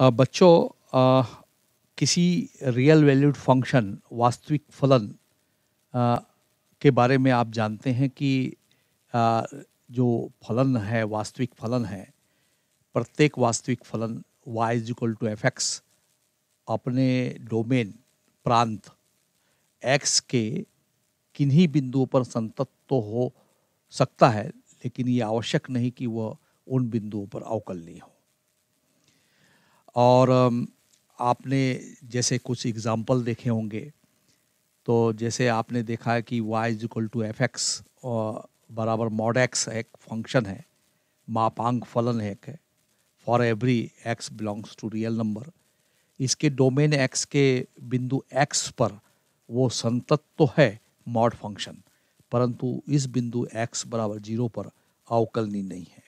बच्चों किसी real valued function वास्तविक फलन के बारे में आप जानते हैं कि जो फलन है वास्तविक फलन है प्रत्येक वास्तविक फलन y is equal to F x अपने डोमेन प्रांत x के किन्हीं बिंदुओं पर संतत तो हो सकता है लेकिन ये आवश्यक नहीं कि वह उन बिंदुओं पर अवकलनीय हो और आपने जैसे कुछ एग्जाम्पल देखे होंगे तो जैसे आपने देखा है कि y is equal to F x बराबर मॉड एक्स एक फंक्शन है मापांक फलन है for every x belongs to real number इसके डोमेन एक्स के बिंदु एक्स पर वो संतत तो है मॉड फंक्शन परंतु इस बिंदु एक्स बराबर जीरो पर अवकलनी नहीं है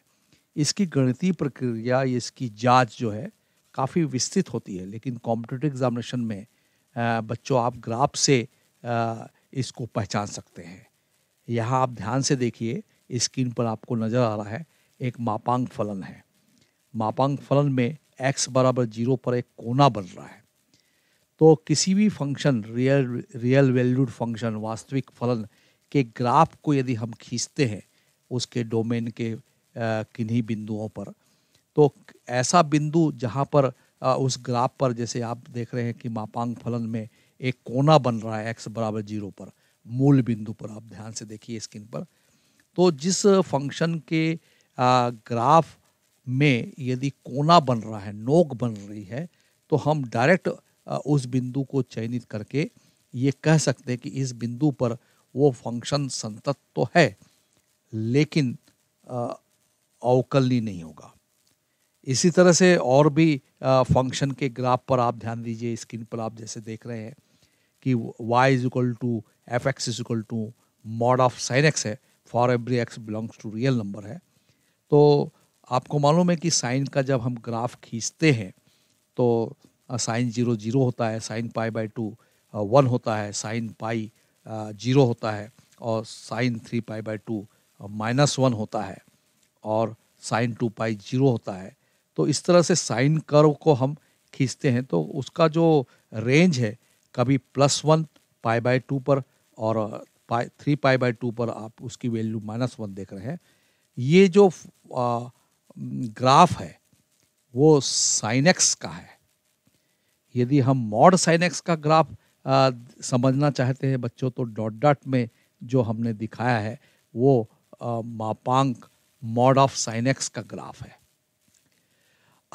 इसकी गणितीय प्रक्रिया इसकी जांच जो है काफ़ी विस्तृत होती है लेकिन कॉम्पिटेटिव एग्जामिनेशन में बच्चों आप ग्राफ से इसको पहचान सकते हैं यहाँ आप ध्यान से देखिए स्क्रीन पर आपको नज़र आ रहा है एक मापांक फलन है मापांक फलन में x बराबर जीरो पर एक कोना बन रहा है तो किसी भी function real real valued function वास्तविक फलन के ग्राफ को यदि हम खींचते हैं उसके डोमेन के किन्हीं बिंदुओं पर तो ऐसा बिंदु जहाँ पर उस ग्राफ पर जैसे आप देख रहे हैं कि मापांग फलन में एक कोना बन रहा है एक्स बराबर जीरो पर मूल बिंदु पर आप ध्यान से देखिए स्क्रीन पर तो जिस फंक्शन के ग्राफ में यदि कोना बन रहा है नोक बन रही है तो हम डायरेक्ट उस बिंदु को चयनित करके ये कह सकते हैं कि इस बिंदु पर वो फंक्शन संतत तो है लेकिन अवकलनी नहीं होगा इसी तरह से और भी फंक्शन के ग्राफ पर आप ध्यान दीजिए स्क्रीन पर आप जैसे देख रहे हैं कि y is equal to F x is equal to mod of sine x है for every x belongs to real number है तो आपको मालूम है कि साइन का जब हम ग्राफ खींचते हैं तो साइन जीरो जीरो होता है sine pi by two one होता है साइन पाई जीरो होता है और sine three pi by two minus one होता है और साइन टू पाई जीरो होता है तो इस तरह से साइन कर्व को हम खींचते हैं तो उसका जो रेंज है कभी plus one pi by two पर और pi three pi by two पर आप उसकी वैल्यू माइनस वन देख रहे हैं ये जो आ, uh, ग्राफ है वो साइनेक्स का है यदि हम मॉड साइनेक्स का ग्राफ आ, uh, समझना चाहते हैं बच्चों तो डॉट डॉट में जो हमने दिखाया है वो आ, uh, मापांक मॉड ऑफ साइनेक्स का ग्राफ है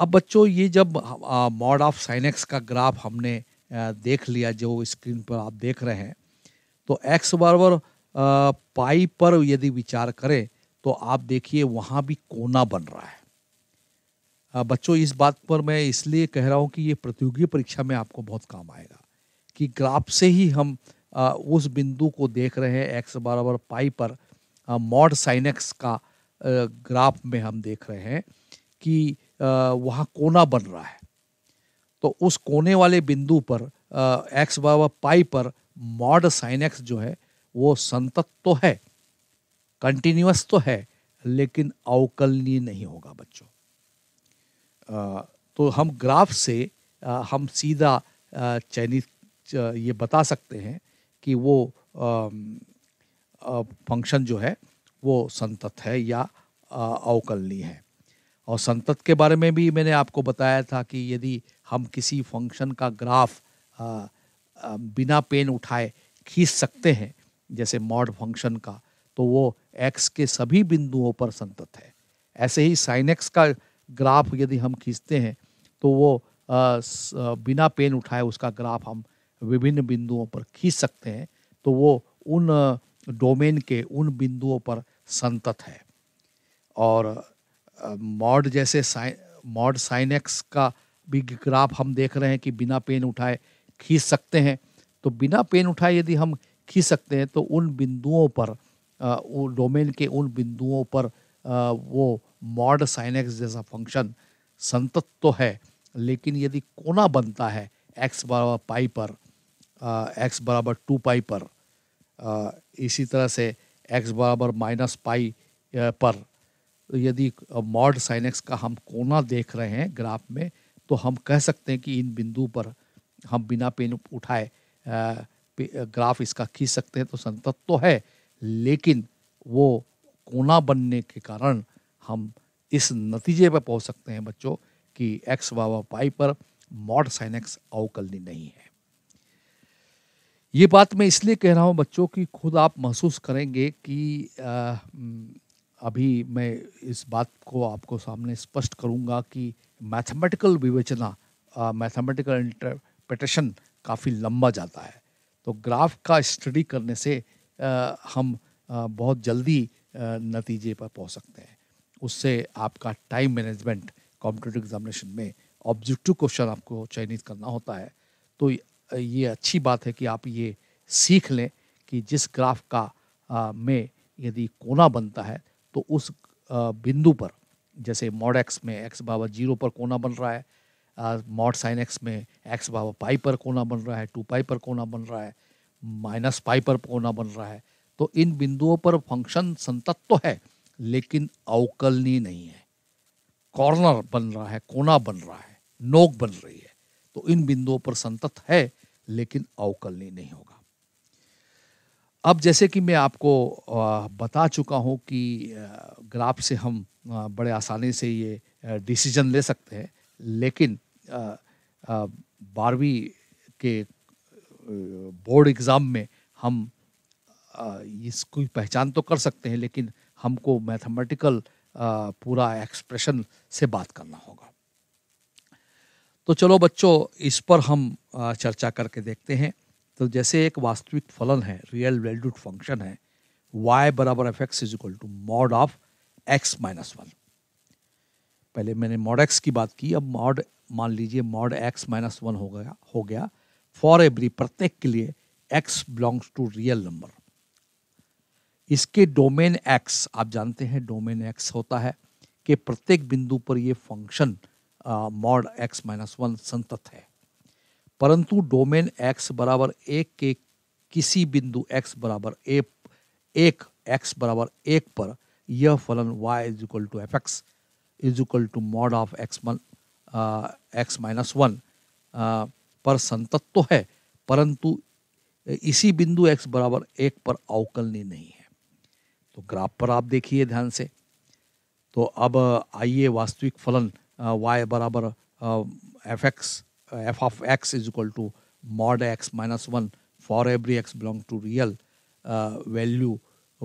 अब बच्चों ये जब मॉड ऑफ साइनेक्स का ग्राफ हमने देख लिया जो स्क्रीन पर आप देख रहे हैं तो एक्स बराबर पाई पर यदि विचार करें तो आप देखिए वहाँ भी कोना बन रहा है बच्चों इस बात पर मैं इसलिए कह रहा हूँ कि ये प्रतियोगी परीक्षा में आपको बहुत काम आएगा कि ग्राफ से ही हम उस बिंदु को देख रहे हैं एक्स बराबर पाई पर मॉड साइनेक्स का ग्राफ में हम देख रहे हैं कि वहाँ कोना बन रहा है तो उस कोने वाले बिंदु पर एक्स बाबा पाई पर मॉड साइन एक्स जो है वो संतत तो है कंटिन्यूस तो है लेकिन अवकलनीय नहीं होगा बच्चों तो हम ग्राफ से हम सीधा चयनित ये बता सकते हैं कि वो फंक्शन जो है वो संतत है या अवकलनीय है और संतत के बारे में भी मैंने आपको बताया था कि यदि हम किसी फंक्शन का ग्राफ आ, आ, बिना पेन उठाए खींच सकते हैं जैसे मॉड फंक्शन का तो वो एक्स के सभी बिंदुओं पर संतत है ऐसे ही साइनेक्स का ग्राफ यदि हम खींचते हैं तो वो आ, बिना पेन उठाए उसका ग्राफ हम विभिन्न बिंदुओं पर खींच सकते हैं तो वो उन डोमेन के उन बिंदुओं पर संतत है और मॉड जैसे मॉड साइनेक्स का भी ग्राफ हम देख रहे हैं कि बिना पेन उठाए खींच सकते हैं तो बिना पेन उठाए यदि हम खींच सकते हैं तो उन बिंदुओं पर डोमेन के उन बिंदुओं पर आ, वो मॉड साइनेक्स जैसा फंक्शन संतत तो है लेकिन यदि कोना बनता है एक्स बराबर पाई पर एक्स बराबर टू पाई पर आ, इसी तरह से एक्स बराबर माइनस पाई पर तो यदि मॉड साइनेक्स का हम कोना देख रहे हैं ग्राफ में तो हम कह सकते हैं कि इन बिंदु पर हम बिना पेन उठाए ग्राफ इसका खींच सकते हैं तो संतत तो है लेकिन वो कोना बनने के कारण हम इस नतीजे पर पहुंच सकते हैं बच्चों कि एक्स वावा पाई पर मॉड साइनेक्स अवकलनी नहीं है ये बात मैं इसलिए कह रहा हूं बच्चों कि खुद आप महसूस करेंगे कि आ, अभी मैं इस बात को आपको सामने स्पष्ट करूंगा कि मैथमेटिकल विवेचना मैथमेटिकल इंटरप्रटेशन काफ़ी लंबा जाता है तो ग्राफ का स्टडी करने से आ, हम आ, बहुत जल्दी आ, नतीजे पर पहुंच सकते हैं उससे आपका टाइम मैनेजमेंट कॉम्पिटेटिव एग्जामिनेशन में ऑब्जेक्टिव क्वेश्चन आपको चयनित करना होता है तो ये अच्छी बात है कि आप ये सीख लें कि जिस ग्राफ का आ, में यदि कोना बनता है तो उस बिंदु पर जैसे मॉड एक्स में एक्स बाबा जीरो पर कोना बन रहा है मॉड साइन एक्स में एक्स बाबा पाई पर कोना बन रहा है टू पाई पर कोना बन रहा है माइनस पाई पर कोना बन रहा है तो इन बिंदुओं पर फंक्शन संतत तो है लेकिन अवकलनी नहीं है कॉर्नर बन रहा है कोना बन रहा है नोक बन रही है तो इन बिंदुओं पर संतत है लेकिन अवकलनी नहीं होगा अब जैसे कि मैं आपको बता चुका हूँ कि ग्राफ से हम बड़े आसानी से ये डिसीजन ले सकते हैं लेकिन बारहवीं के बोर्ड एग्ज़ाम में हम इसको पहचान तो कर सकते हैं लेकिन हमको मैथमेटिकल पूरा एक्सप्रेशन से बात करना होगा तो चलो बच्चों इस पर हम चर्चा करके देखते हैं तो जैसे एक वास्तविक फलन है रियल वैल्यूड फंक्शन है y बराबर f x is equal to mod of x minus one पहले मैंने मॉड x की बात की अब मॉड मान लीजिए मॉड x माइनस वन हो गया हो गया फॉर एवरी प्रत्येक के लिए x belongs to real number इसके डोमेन x आप जानते हैं डोमेन x होता है कि प्रत्येक बिंदु पर यह function mod x minus one संतत है परंतु डोमेन एक्स बराबर एक के किसी बिंदु एक्स बराबर ए एक एक्स बराबर एक पर यह फलन y is equal to F x is equal to mod of x मन एक्स माइनस वन पर संतत्व तो है परंतु इसी बिंदु x बराबर एक पर अवकलनी नहीं है तो ग्राफ पर आप देखिए ध्यान से तो अब आइए वास्तविक फलन uh, y बराबर f uh, x Uh, f of x is equal to mod x minus one for every x belong to real value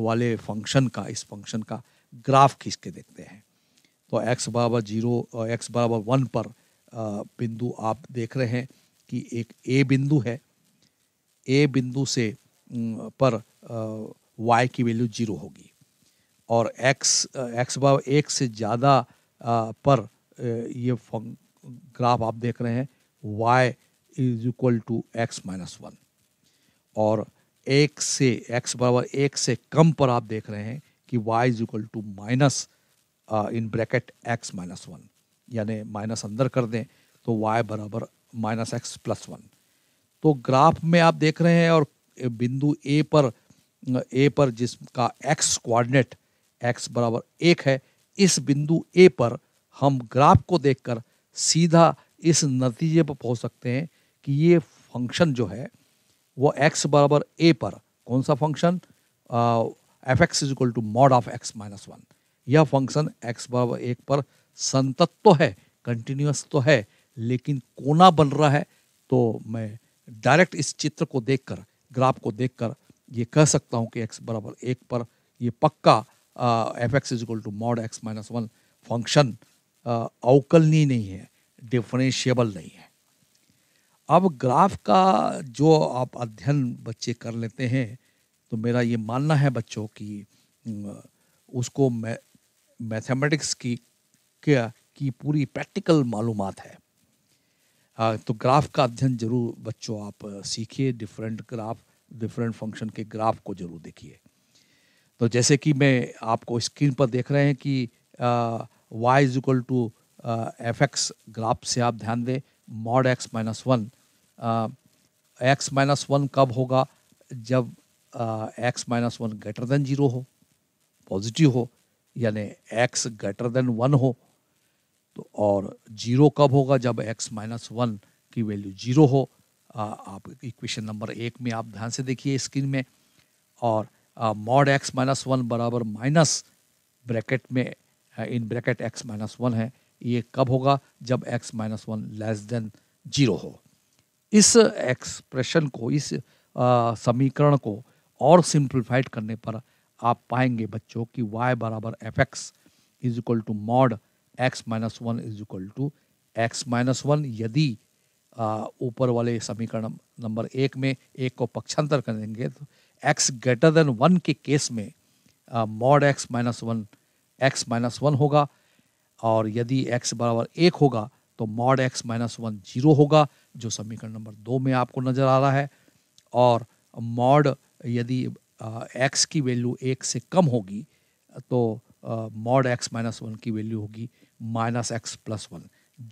वाले फंक्शन का इस फंक्शन का ग्राफ खींच के देखते हैं तो x बराबर जीरो एक्स uh, बराबर वन पर uh, बिंदु आप देख रहे हैं कि एक a बिंदु है a बिंदु से पर y की वैल्यू जीरो होगी और x x बराबर एक से ज़्यादा पर ये ग्राफ आप देख रहे हैं y is equal to x minus one और एक से x बराबर एक से कम पर आप देख रहे हैं कि y is equal to minus in bracket x minus one यानी माइनस अंदर कर दें तो y बराबर माइनस एक्स प्लस वन तो ग्राफ में आप देख रहे हैं और बिंदु a पर a पर जिसका x कोऑर्डिनेट x बराबर एक है इस बिंदु a पर हम ग्राफ को देखकर सीधा इस नतीजे पर पहुंच सकते हैं कि ये फंक्शन जो है वो एक्स बराबर ए पर कौन सा function f x is equal to mod of x minus one यह फंक्शन एक्स बराबर एक पर संतत तो है कंटिन्यूस तो है लेकिन कोना बन रहा है तो मैं डायरेक्ट इस चित्र को देखकर ग्राफ को देखकर ये कह सकता हूँ कि एक्स बराबर एक पर ये पक्का f x is equal to mod x minus one function अवकलनीय नहीं है डिफरेंशियबल नहीं है अब ग्राफ का जो आप अध्ययन बच्चे कर लेते हैं तो मेरा ये मानना है बच्चों की उसको मैथमेटिक्स की क्या की पूरी प्रैक्टिकल मालूम है तो ग्राफ का अध्ययन जरूर बच्चों आप सीखिए डिफरेंट ग्राफ डिफरेंट फंक्शन के ग्राफ को जरूर देखिए तो जैसे कि मैं आपको स्क्रीन पर देख रहे हैं कि y is equal to F x graph से आप ध्यान दें mod x minus one x minus one कब होगा जब x minus one greater than zero हो पॉजिटिव हो यानी एक्स ग्रेटर देन वन हो तो और जीरो कब होगा जब एक्स माइनस वन की वैल्यू जीरो हो आ, आप इक्वेशन नंबर एक में आप ध्यान से देखिए स्क्रीन में और मॉड एक्स माइनस वन बराबर माइनस ब्रैकेट में in bracket x minus one है ये कब होगा जब x minus one less than zero हो इस एक्सप्रेशन को इस समीकरण को और सिंप्लीफाइड करने पर आप पाएंगे बच्चों कि y बराबर f x is equal to mod x minus one is equal to x minus one यदि ऊपर वाले समीकरण नंबर एक में एक को पक्षांतर करेंगे तो एक्स ग्रेटर देन वन के केस में mod x minus one x minus one होगा और यदि x बराबर एक होगा तो mod x minus one zero होगा जो समीकरण नंबर दो में आपको नज़र आ रहा है और मॉड यदि एक्स की वैल्यू एक से कम होगी तो मॉड एक्स माइनस वन की वैल्यू होगी माइनस एक्स प्लस वन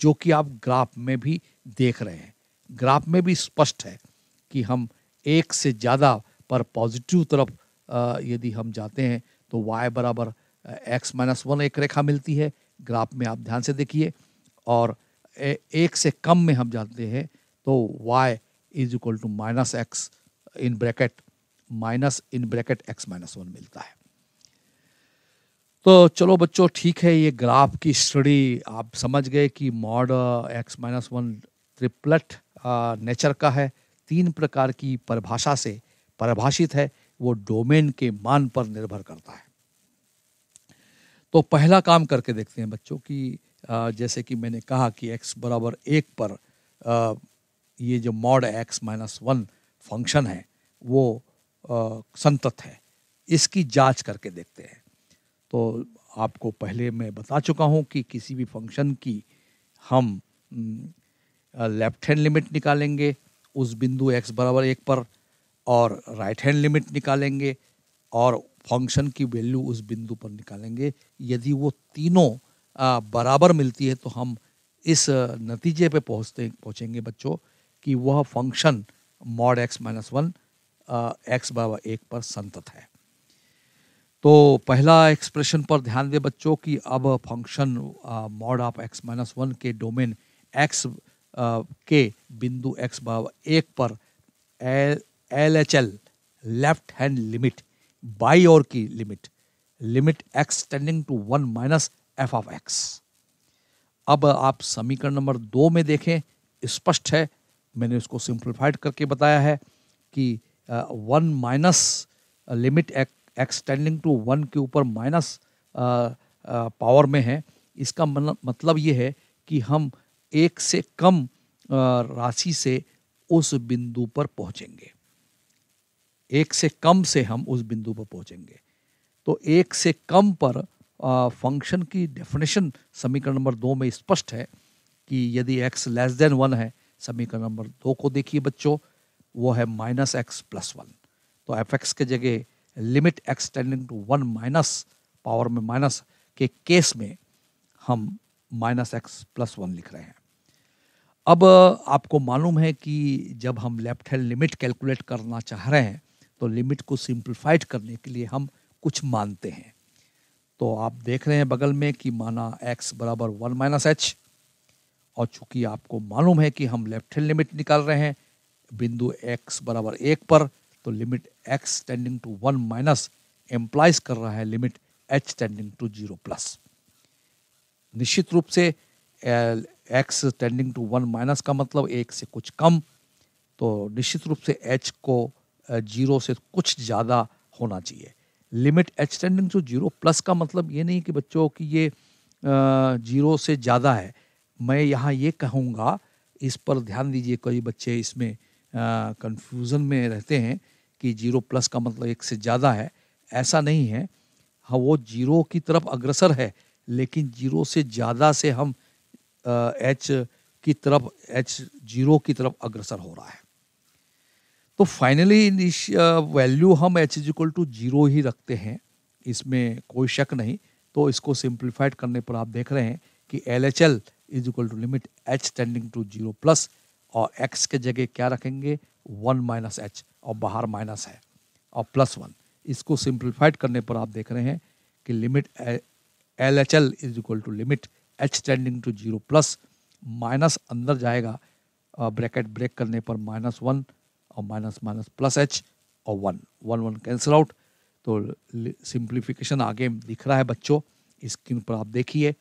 जो कि आप ग्राफ में भी देख रहे हैं ग्राफ में भी स्पष्ट है कि हम एक से ज़्यादा पर पॉजिटिव तरफ यदि हम जाते हैं तो y बराबर एक्स माइनस वन एक रेखा मिलती है ग्राफ में आप ध्यान से देखिए और ए, एक से कम में हम जानते हैं तो y is equal to minus x in bracket minus in bracket x minus one मिलता है तो चलो बच्चों ठीक है ये ग्राफ की स्टडी आप समझ गए कि mod x minus one triplet nature का है तीन प्रकार की परिभाषा से परिभाषित है वो डोमेन के मान पर निर्भर करता है तो पहला काम करके देखते हैं बच्चों की जैसे कि मैंने कहा कि एक्स बराबर एक पर आ, ये जो mod x minus one function है वो आ, संतत है इसकी जांच करके देखते हैं तो आपको पहले मैं बता चुका हूँ कि किसी भी फंक्शन की हम लेफ्ट हैंड लिमिट निकालेंगे उस बिंदु एक्स बराबर एक पर और राइट हैंड लिमिट निकालेंगे और फंक्शन की वैल्यू उस बिंदु पर निकालेंगे यदि वो तीनों बराबर मिलती है तो हम इस नतीजे पे पहुँचते पहुँचेंगे बच्चों कि वह function mod x minus one x बराबर एक पर संतत है तो पहला एक्सप्रेशन पर ध्यान दें बच्चों कि अब function mod of x minus one के डोमेन एक्स के बिंदु एक्स बराबर एक पर L H L left hand limit by और की limit limit x tending to one minus F of x अब आप समीकरण नंबर दो में देखें स्पष्ट है मैंने उसको सिंप्लीफाइड करके बताया है कि one minus limit x tending to one के ऊपर माइनस पावर में है इसका मतलब ये है कि हम एक से कम राशि से उस बिंदु पर पहुंचेंगे एक से कम से हम उस बिंदु पर पहुंचेंगे तो एक से कम पर फंक्शन की डेफिनेशन समीकरण नंबर दो में स्पष्ट है कि यदि एक्स लेस देन वन है समीकरण नंबर दो को देखिए बच्चों वो है माइनस एक्स प्लस वन तो एफ एक्स के जगह limit x tending to one minus power में माइनस के केस में हम माइनस एक्स प्लस वन लिख रहे हैं अब आपको मालूम है कि जब हम लेफ्ट हैंड लिमिट कैलकुलेट करना चाह रहे हैं तो लिमिट को सिंप्लीफाइड करने के लिए हम कुछ मानते हैं तो आप देख रहे हैं बगल में कि माना एक्स बराबर वन माइनस एच और चूंकि आपको मालूम है कि हम लेफ्ट हैंड लिमिट निकाल रहे हैं बिंदु एक्स बराबर एक पर तो limit x tending to one minus implies कर रहा है limit H tending to zero plus निश्चित रूप से x tending to one minus का मतलब एक से कुछ कम तो निश्चित रूप से एच को जीरो से कुछ ज़्यादा होना चाहिए limit extending to zero plus का मतलब ये नहीं कि बच्चों की ये जीरो से ज़्यादा है मैं यहाँ ये कहूँगा इस पर ध्यान दीजिए कई बच्चे इसमें कंफ्यूजन में रहते हैं कि जीरो प्लस का मतलब एक से ज़्यादा है ऐसा नहीं है हाँ वो जीरो की तरफ अग्रसर है लेकिन जीरो से ज़्यादा से हम एच की तरफ एच जीरो की तरफ अग्रसर हो रहा है तो फाइनली वैल्यू uh, हम h is equal to zero ही रखते हैं इसमें कोई शक नहीं तो इसको सिंप्लीफाइड करने पर आप देख रहे हैं कि L H L is equal to limit H tending to zero plus और एक्स के जगह क्या रखेंगे वन माइनस एच और बाहर माइनस है और प्लस वन इसको सिंप्लीफाइड करने पर आप देख रहे हैं कि limit L H L is equal to limit H tending to zero plus minus अंदर जाएगा ब्रैकेट uh, ब्रेक करने पर माइनस वन और माइनस माइनस प्लस एच और one one one cancel out तो सिंप्लीफिकेशन आगे दिख रहा है बच्चों स्क्रीन पर आप देखिए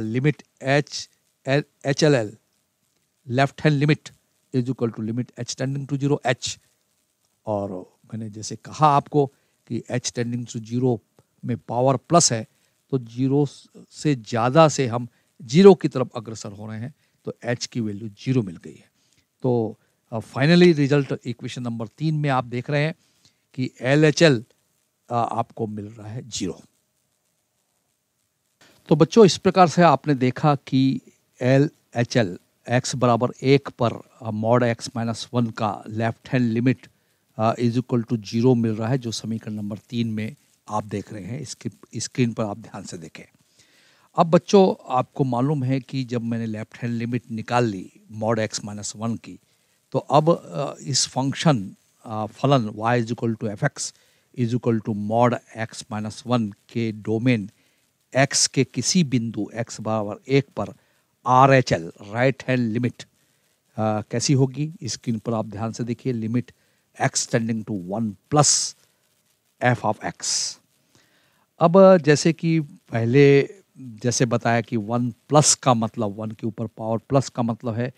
limit h L H L L left hand limit is equal to limit H tending to zero h और मैंने जैसे कहा आपको कि एच टेंडिंग टू जीरो में पावर प्लस है तो जीरो से ज़्यादा से हम जीरो की तरफ अग्रसर हो रहे हैं तो एच की वैल्यू जीरो मिल गई है तो और फाइनली रिजल्ट इक्वेशन नंबर तीन में आप देख रहे हैं कि एल आपको मिल रहा है जीरो तो बच्चों इस प्रकार से आपने देखा कि एल एच एल एक्स बराबर एक पर मॉड एक्स माइनस वन का left hand limit is equal to zero मिल रहा है जो समीकरण नंबर तीन में आप देख रहे हैं इसकी स्क्रीन पर आप ध्यान से देखें अब बच्चों आपको मालूम है कि जब मैंने लेफ्ट हैंड लिमिट निकाल ली मॉड एक्स माइनस वन की तो अब इस फंक्शन फलन y is equal to F x is equal to mod x minus one के डोमेन एक्स के किसी बिंदु x बराबर एक पर R H L right hand limit कैसी होगी स्क्रीन पर आप ध्यान से देखिए limit x tending to one plus F of x अब जैसे कि पहले जैसे बताया कि वन प्लस का मतलब वन के ऊपर पावर प्लस का मतलब है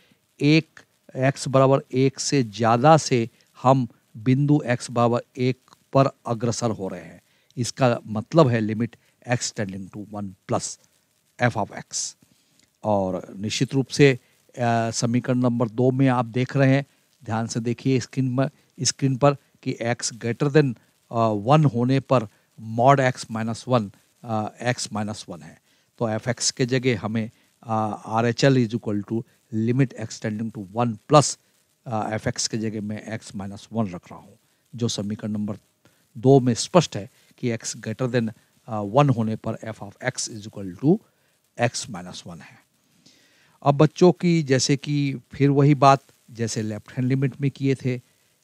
एक एक्स बराबर एक से ज़्यादा से हम बिंदु एक्स बराबर एक पर अग्रसर हो रहे हैं इसका मतलब है limit x tending to one plus F of x और निश्चित रूप से समीकरण नंबर दो में आप देख रहे हैं ध्यान से देखिए स्क्रीन में स्क्रीन पर कि एक्स ग्रेटर देन वन होने पर mod x minus one x minus one है तो एफ एक्स के जगह हमें R H L is equal to limit extending to one plus f x के जगह मैं एक्स माइनस वन रख रहा हूँ जो समीकरण नंबर दो में स्पष्ट है कि एक्स ग्रेटर देन वन होने पर f of x is equal to x minus one है अब बच्चों की जैसे कि फिर वही बात जैसे लेफ्ट हैंड लिमिट में किए थे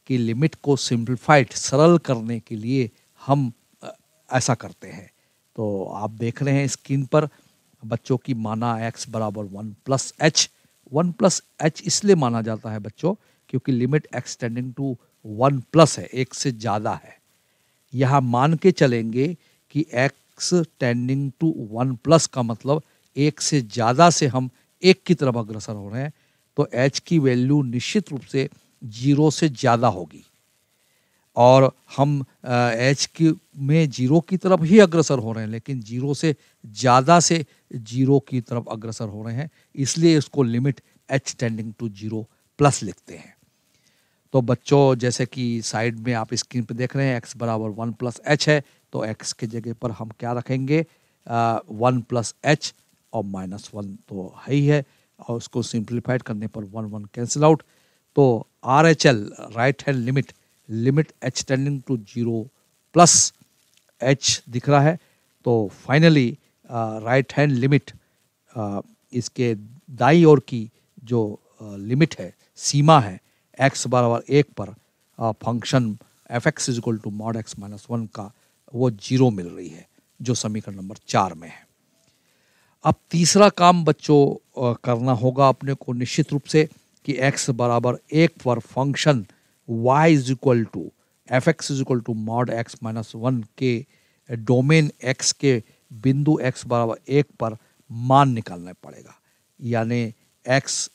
कि लिमिट को सिंप्लीफाइड सरल करने के लिए हम uh, ऐसा करते हैं तो आप देख रहे हैं स्क्रीन पर बच्चों की माना एक्स बराबर one plus h one plus h इसलिए माना जाता है बच्चों क्योंकि limit extending to one plus है एक से ज़्यादा है यहाँ मान के चलेंगे कि x tending to one plus का मतलब एक से ज़्यादा से हम एक की तरफ अग्रसर हो रहे हैं तो एच की वैल्यू निश्चित रूप से जीरो से ज़्यादा होगी और हम एच की में जीरो की तरफ ही अग्रसर हो रहे हैं लेकिन जीरो से ज़्यादा से जीरो की तरफ अग्रसर हो रहे हैं इसलिए इसको limit H tending to zero plus लिखते हैं तो बच्चों जैसे कि साइड में आप स्क्रीन पर देख रहे हैं एक्स बराबर वन प्लस एच है तो एक्स के जगह पर हम क्या रखेंगे वन प्लस एच और माइनस वन तो है ही है और उसको सिंप्लीफाइड करने पर वन वन कैंसिल आउट तो R H L right hand limit limit H tending to zero plus h दिख रहा है तो फाइनली राइट हैंड लिमिट इसके दाई और की जो लिमिट uh, है सीमा है एक्स बराबर एक पर function f x is equal to mod x minus one का वो जीरो मिल रही है जो समीकरण नंबर चार में है अब तीसरा काम बच्चों uh, करना होगा अपने को निश्चित रूप से कि एक्स बराबर एक पर function y is equal to x is equal to mod x minus one के डोमेन x के बिंदु x बराबर एक पर मान निकालना पड़ेगा यानी x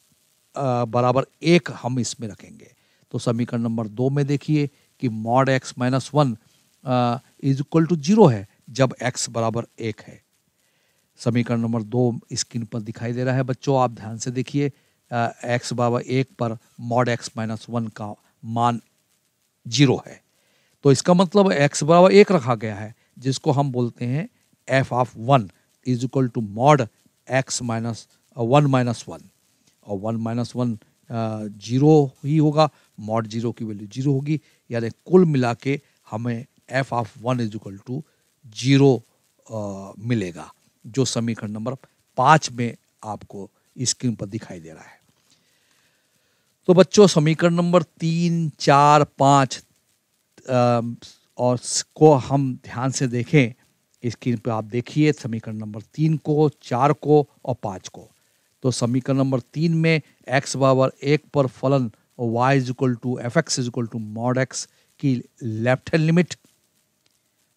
बराबर एक हम इसमें रखेंगे तो समीकरण नंबर दो में देखिए कि mod x minus one is equal to zero है जब एक्स बराबर एक है समीकरण नंबर दो स्क्रीन पर दिखाई दे रहा है बच्चों आप ध्यान से देखिए एक्स बराबर एक पर मॉड एक्स माइनस वन का मान जीरो है तो इसका मतलब एक्स बराबर एक रखा गया है जिसको हम बोलते हैं f of one is equal to mod x minus one minus one और वन माइनस वन जीरो ही होगा मॉड जीरो की वैल्यू जीरो होगी यानी कुल मिला के हमें f of one is equal to zero uh, मिलेगा जो समीकरण नंबर पाँच में आपको स्क्रीन पर दिखाई दे रहा है तो बच्चों समीकरण नंबर तीन चार पाँच और को हम ध्यान से देखें स्क्रीन पर आप देखिए समीकरण नंबर तीन को चार को और पाँच को तो समीकरण नंबर तीन में एक्स बराबर एक पर फलन y is equal to F x is equal to mod x की लेफ्ट हैंड लिमिट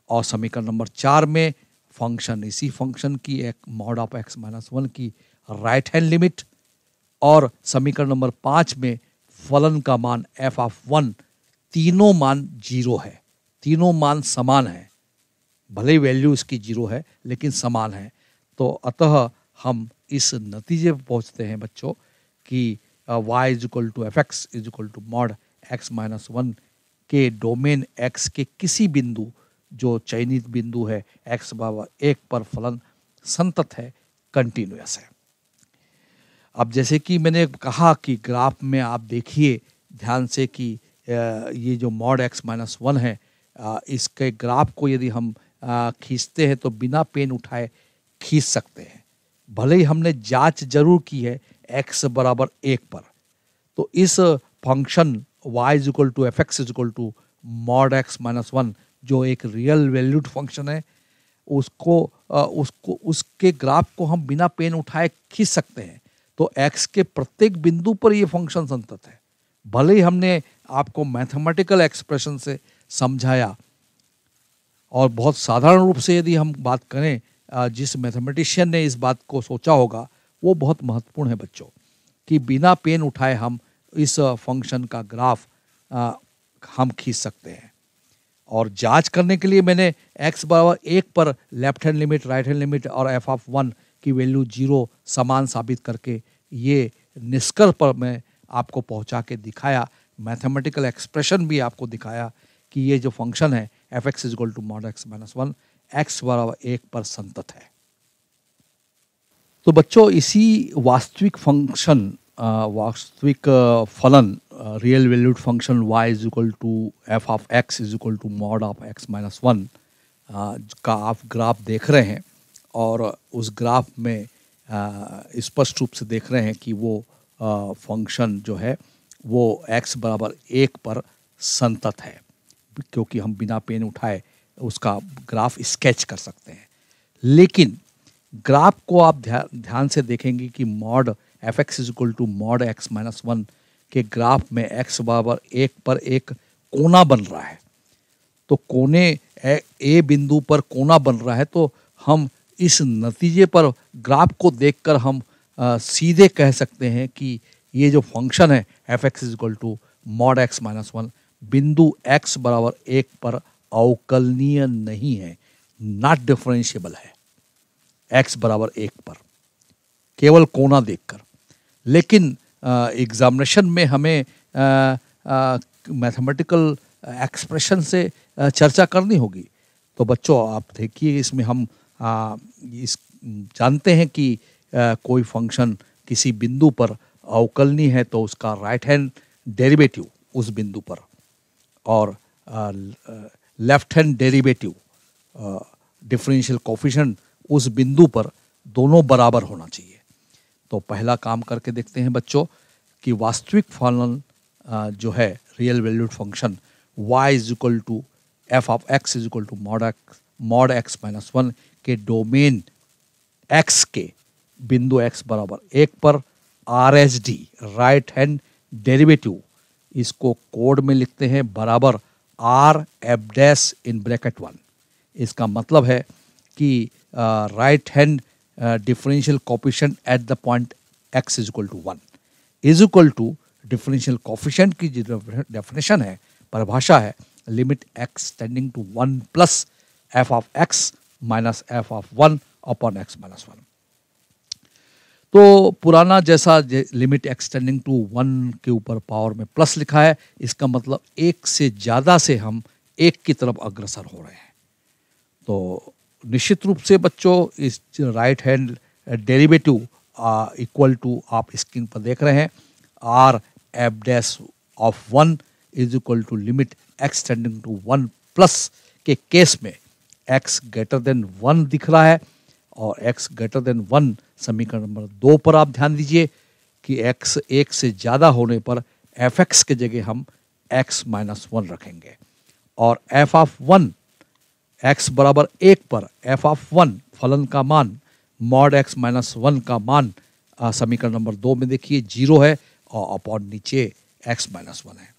और समीकरण नंबर चार में फंक्शन इसी फंक्शन की एक mod of x minus one की राइट हैंड लिमिट और समीकरण नंबर पाँच में फलन का मान एफ ऑफ वन तीनों मान जीरो है तीनों मान समान है भले वैल्यू इसकी जीरो है लेकिन समान है तो अतः हम इस नतीजे पर पहुँचते हैं बच्चों कि y is equal to F x is equal to mod x minus one के डोमेन एक्स के किसी बिंदु जो चयनित बिंदु है एक्स बाबा एक पर फलन संतत है कंटिन्यूस है अब जैसे कि मैंने कहा कि ग्राफ में आप देखिए ध्यान से कि ये जो मॉड एक्स माइनस वन है इसके ग्राफ को यदि हम खींचते हैं तो बिना पेन उठाए खींच सकते हैं भले ही हमने जांच जरूर की है एक्स बराबर एक पर तो इस function y is equal to F x is equal to mod x minus one जो एक रियल वैल्यूड फंक्शन है उसको उसको उसके ग्राफ को हम बिना पेन उठाए खींच सकते हैं तो एक्स के प्रत्येक बिंदु पर ये फंक्शन संतत है भले ही हमने आपको मैथमेटिकल एक्सप्रेशन से समझाया और बहुत साधारण रूप से यदि हम बात करें जिस मैथमेटिशियन ने इस बात को सोचा होगा वो बहुत महत्वपूर्ण है बच्चों कि बिना पेन उठाए हम इस फंक्शन का ग्राफ हम खींच सकते हैं और जांच करने के लिए मैंने x बराबर एक पर left hand limit right hand limit और एफ ऑफ वन की वैल्यू जीरो समान साबित करके ये निष्कर्ष पर मैं आपको पहुंचा के दिखाया मैथमेटिकल एक्सप्रेशन भी आपको दिखाया कि ये जो फंक्शन है F x is equal to mod x minus one x बराबर एक पर संतत है तो बच्चों इसी वास्तविक फंक्शन वास्तविक फलन real valued function y is equal to F of x is equal to mod of x minus one का आप ग्राफ देख रहे हैं और उस ग्राफ में स्पष्ट रूप से देख रहे हैं कि वो फंक्शन जो है वो एक्स बराबर एक पर संतत है क्योंकि हम बिना पेन उठाए उसका ग्राफ स्केच कर सकते हैं लेकिन ग्राफ को आप ध्या, ध्यान से देखेंगे कि mod f x is equal to mod x minus one के ग्राफ में एक्स बराबर एक पर एक कोना बन रहा है तो कोने ए, ए बिंदु पर कोना बन रहा है तो हम इस नतीजे पर ग्राफ को देखकर हम आ, सीधे कह सकते हैं कि ये जो फंक्शन है F x is equal to mod x minus one बिंदु एक्स बराबर एक पर अवकलनीय नहीं है नॉट डिफरेंशियबल है एक्स बराबर एक पर केवल कोना देखकर लेकिन एग्जामिनेशन में हमें मैथमेटिकल एक्सप्रेशन से आ, चर्चा करनी होगी तो बच्चों आप देखिए इसमें हम आ, इस जानते हैं कि आ, कोई फंक्शन किसी बिंदु पर अवकलनी है तो उसका राइट हैंड डेरिवेटिव उस बिंदु पर और left hand derivative differential coefficient उस बिंदु पर दोनों बराबर होना चाहिए तो पहला काम करके देखते हैं बच्चों कि वास्तविक फलन जो है real valued function y is equal to F of x is equal to mod X mod x minus one के डोमेन एक्स के बिंदु एक्स बराबर एक पर R H D right hand derivative इसको कोड में लिखते हैं बराबर R F dash in bracket one इसका मतलब है कि right hand differential coefficient at the point X is equal to one is equal to differential कॉपिशन की जो डेफिनेशन है परिभाषा है limit x tending to one plus F of x minus F of one upon X minus one तो पुराना जैसा limit x tending to one के ऊपर पावर में प्लस लिखा है इसका मतलब एक से ज़्यादा से हम एक की तरफ अग्रसर हो रहे हैं तो निश्चित रूप से बच्चों इस right hand derivative equal to आप स्क्रीन पर देख रहे हैं R F dash of one is equal to limit extending to one plus के केस में एक्स ग्रेटर देन वन दिख रहा है और एक्स ग्रेटर देन वन समीकरण नंबर दो पर आप ध्यान दीजिए कि एक्स एक से ज़्यादा होने पर एफ एक्स के जगह हम एक्स माइनस वन रखेंगे और एफ ऑफ वन एक्स बराबर एक पर एफ ऑफ वन फलन का मान मॉड एक्स माइनस वन का मान समीकरण नंबर दो में देखिए जीरो है और अपॉन नीचे एक्स माइनस वन है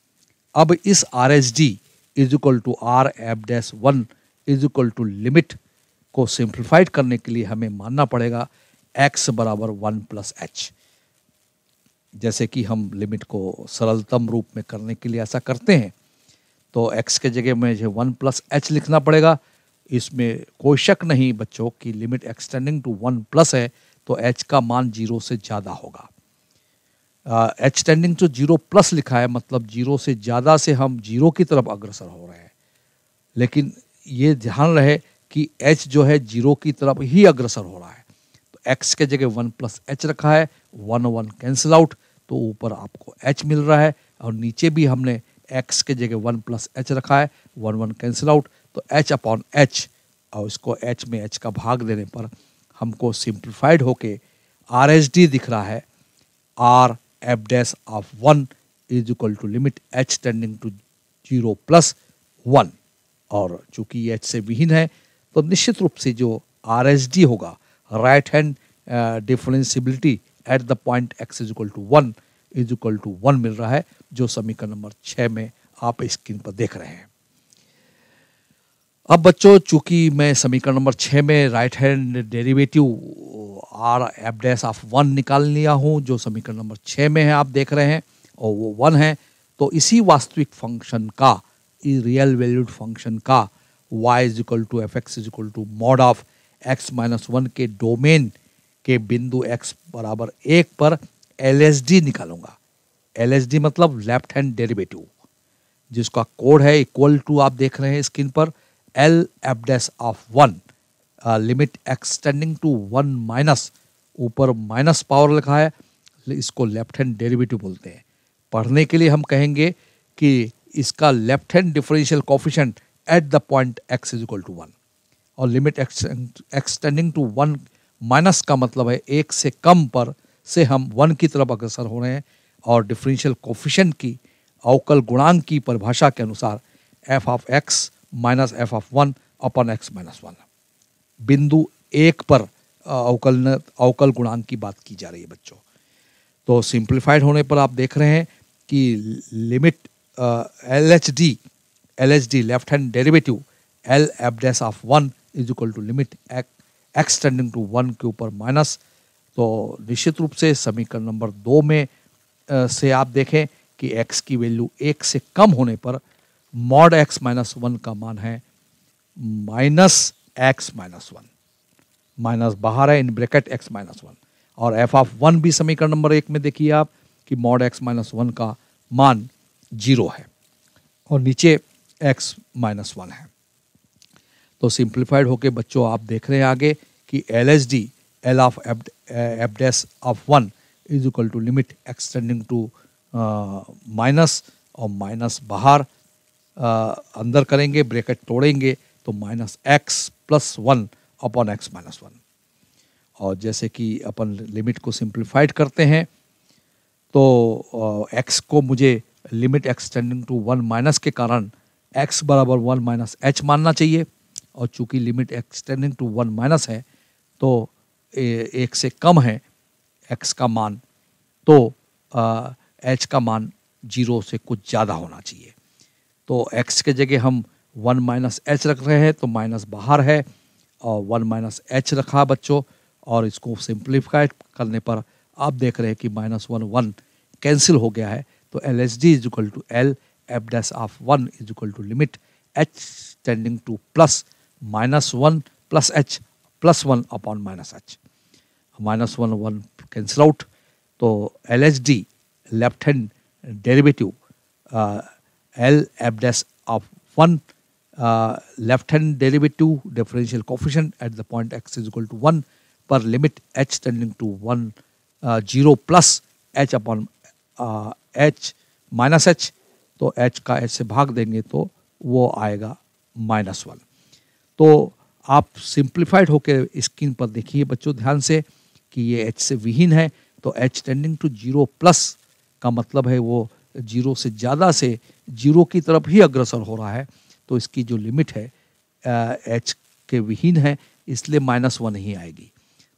अब इस R S D is equal to R F dash one is equal to limit को सिंप्लीफाइड करने के लिए हमें मानना पड़ेगा एक्स बराबर वन प्लस एच जैसे कि हम लिमिट को सरलतम रूप में करने के लिए ऐसा करते हैं तो एक्स के जगह मुझे वन प्लस एच लिखना पड़ेगा इसमें कोई शक नहीं बच्चों की limit extending to one plus है तो एच का मान जीरो से ज़्यादा होगा H tending to zero plus लिखा है मतलब जीरो से ज़्यादा से हम जीरो की तरफ अग्रसर हो रहे हैं लेकिन ये ध्यान रहे कि एच जो है जीरो की तरफ ही अग्रसर हो रहा है तो एक्स के जगह वन प्लस एच रखा है वन वन कैंसिल आउट तो ऊपर आपको एच मिल रहा है और नीचे भी हमने एक्स के जगह वन प्लस एच रखा है वन वन कैंसिल आउट तो एच अपॉन एच और इसको एच में एच का भाग देने पर हमको सिंप्लीफाइड होके आर एच डी दिख रहा है R F dash of one is equal to limit H tending to zero plus one और चूंकि ये एच से विहीन है तो निश्चित रूप से जो आर एस डी होगा right hand differentiability at the point X is equal to one is equal to one मिल रहा है जो समीकरण नंबर छः में आप स्क्रीन पर देख रहे हैं अब बच्चों चूंकि मैं समीकरण नंबर छः में right hand derivative R F dash of one निकाल लिया हूँ जो समीकरण नंबर छः में है आप देख रहे हैं और वो वन है तो इसी वास्तविक फंक्शन का इज रियल वैल्यूड फंक्शन का Y is equal to F x is equal to mod of x minus one के डोमेन के बिंदु एक्स बराबर एक पर एल एस डी निकालूंगा एल एस डी मतलब लेफ्ट हैंड डेरिवेटिव जिसका कोड है इक्वल टू आप देख रहे हैं स्क्रीन पर L F dash of one limit extending to one minus ऊपर माइनस पावर लिखा है इसको लेफ्ट हैंड डेरिवेटिव बोलते हैं पढ़ने के लिए हम कहेंगे कि इसका left hand differential coefficient at the point X is equal to one और limit extending to one minus का मतलब है एक से कम पर से हम वन की तरफ अग्रसर हो रहे हैं और डिफरेंशियल कोफिशेंट की अवकल गुणांक की परिभाषा के अनुसार F of x minus F of one upon X minus one बिंदु एक पर अवकल अवकल गुणांक की बात की जा रही है बच्चों तो सिंप्लीफाइड होने पर आप देख रहे हैं कि limit Uh, LHD, LHD left hand derivative L f dash of 1 is equal to limit x, x tending to 1 के ऊपर माइनस तो निश्चित रूप से समीकरण नंबर दो में आ, uh, से आप देखें कि x की वैल्यू एक से कम होने पर मॉड x माइनस वन का मान है minus X minus one minus बाहर है in bracket x minus one और एफ ऑफ वन भी समीकरण नंबर एक में देखिए आप कि मॉड x माइनस वन का मान जीरो है और नीचे एक्स माइनस वन है तो सिंप्लीफाइड होके बच्चों आप देख रहे हैं आगे कि L S D L of F dash of one is equal to limit extending to minus और माइनस बाहर Uh, अंदर करेंगे ब्रैकेट तोड़ेंगे तो minus x plus one upon X minus one और जैसे कि अपन लिमिट को सिंप्लीफाइड करते हैं तो एक्स uh, को मुझे limit extending to one minus के कारण एक्स बराबर वन माइनस एच मानना चाहिए और चूंकि limit extending to one minus है तो ए, एक से कम है एक्स का मान तो एच का मान जीरो से कुछ ज़्यादा होना चाहिए तो एक्स के जगह हम वन माइनस एच रख रहे हैं तो माइनस बाहर है और वन माइनस एच रखा बच्चों और इसको सिंप्लीफाई करने पर आप देख रहे हैं कि माइनस वन वन कैंसिल हो गया है तो L H D is equal to L F dash of one is equal to limit H tending to plus minus one plus H plus one upon minus H minus one one cancel out तो L H D left hand derivative L F dash of one left hand derivative differential coefficient at the point X is equal to one पर limit H tending to one zero plus H upon H minus H तो H का H से भाग देंगे तो वो आएगा minus one तो आप सिंप्लीफाइड होकर स्क्रीन पर देखिए बच्चों ध्यान से कि ये एच से विहीन है तो H tending to zero plus का मतलब है वो जीरो से ज़्यादा से जीरो की तरफ ही अग्रसर हो रहा है तो इसकी जो लिमिट है एच के विहीन है इसलिए माइनस वन ही आएगी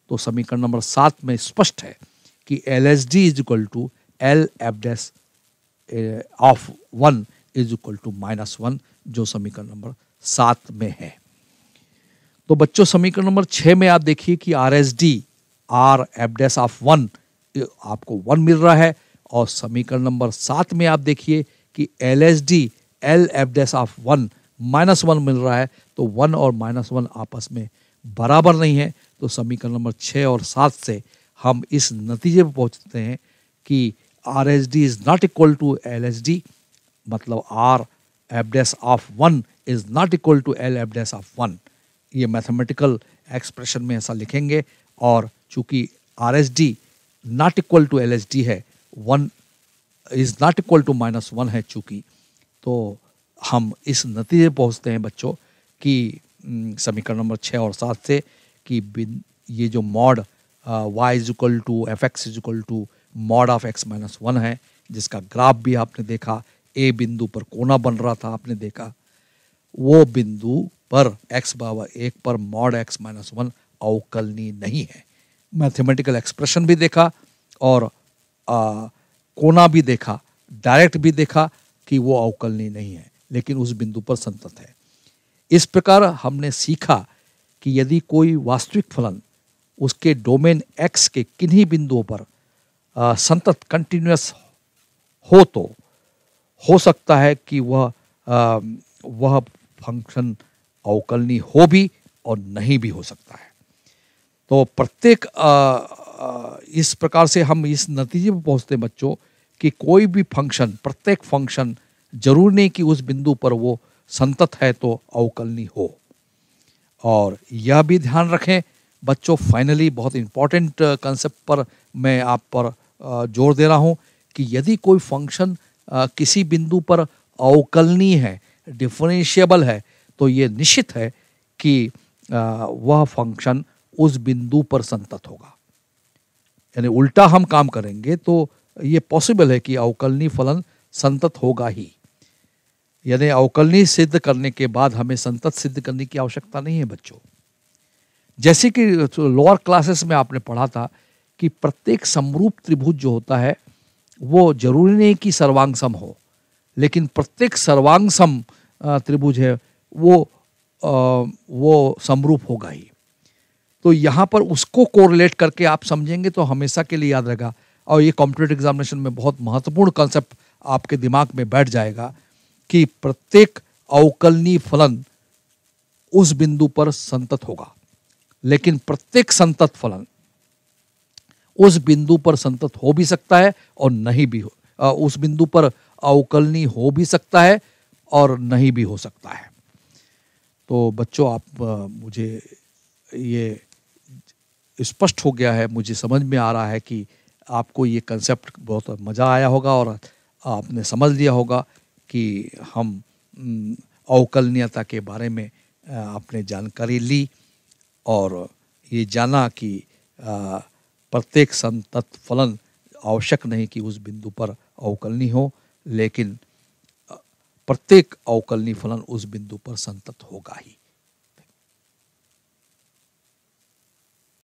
तो समीकरण नंबर सात में स्पष्ट है कि L S D is equal to L F dash of one is equal to minus one जो समीकरण नंबर सात में है तो बच्चों समीकरण नंबर छः में आप देखिए कि R S D R F dash of one आपको वन मिल रहा है और समीकरण नंबर सात में आप देखिए कि L S D L F dash of one minus one मिल रहा है तो वन और माइनस वन आपस में बराबर नहीं है तो समीकरण नंबर छः और सात से हम इस नतीजे पर पहुँचते हैं कि R S D is not equal to L S D मतलब R F dash of one is not equal to L F dash of one ये मैथमेटिकल एक्सप्रेशन में ऐसा लिखेंगे और चूंकि R S D not equal to L H D है one is not equal to minus one है चूंकि तो हम इस नतीजे पहुंचते हैं बच्चों कि समीकरण नंबर छः और सात से कि ये जो mod Y is equal to F x is equal to mod of x minus one है जिसका ग्राफ भी आपने देखा ए बिंदु पर कोना बन रहा था आपने देखा वो बिंदु पर एक्स बाबा एक पर मॉड एक्स माइनस वन अवकलनी नहीं है मैथमेटिकल एक्सप्रेशन भी देखा और आ, कोना भी देखा डायरेक्ट भी देखा कि वो अवकलनी नहीं है लेकिन उस बिंदु पर संतत है इस प्रकार हमने सीखा कि यदि कोई वास्तविक फलन उसके डोमेन एक्स के किन्हीं बिंदुओं पर संतत कंटिन्यूस हो तो हो सकता है कि वह वह फंक्शन अवकलनी हो भी और नहीं भी हो सकता है तो प्रत्येक इस प्रकार से हम इस नतीजे पर पहुंचते बच्चों कि कोई भी फंक्शन प्रत्येक फंक्शन जरूर नहीं कि उस बिंदु पर वो संतत है तो अवकलनी हो और यह भी ध्यान रखें बच्चों फाइनली बहुत इंपॉर्टेंट कंसेप्ट पर मैं आप पर जोर दे रहा हूँ कि यदि कोई फंक्शन किसी बिंदु पर अवकलनीय है डिफरेंशियबल है तो ये निश्चित है कि वह फंक्शन उस बिंदु पर संतत होगा यानी उल्टा हम काम करेंगे तो ये पॉसिबल है कि अवकलनी फलन संतत होगा ही यानी अवकलनी सिद्ध करने के बाद हमें संतत सिद्ध करने की आवश्यकता नहीं है बच्चों जैसे कि लोअर तो क्लासेस में आपने पढ़ा था कि प्रत्येक समरूप त्रिभुज जो होता है वो जरूरी नहीं कि सर्वांग सम हो लेकिन प्रत्येक सर्वांगसम त्रिभुज है वो आ, वो समरूप होगा ही तो यहाँ पर उसको कोरिलेट करके आप समझेंगे तो हमेशा के लिए याद रहेगा और ये कॉम्पिटेटिव एग्जामिनेशन में बहुत महत्वपूर्ण कॉन्सेप्ट आपके दिमाग में बैठ जाएगा कि प्रत्येक अवकलनी फलन उस बिंदु पर संतत होगा लेकिन प्रत्येक संतत फलन उस बिंदु पर संतत हो भी सकता है और नहीं भी हो उस बिंदु पर अवकलनी हो भी सकता है और नहीं भी हो सकता है तो बच्चों आप मुझे ये स्पष्ट हो गया है मुझे समझ में आ रहा है कि आपको ये कंसेप्ट बहुत मज़ा आया होगा और आपने समझ लिया होगा कि हम अवकलनीयता के बारे में आपने जानकारी ली और ये जाना कि प्रत्येक संतत फलन आवश्यक नहीं कि उस बिंदु पर अवकलनी हो लेकिन प्रत्येक अवकलनी फलन उस बिंदु पर संतत होगा ही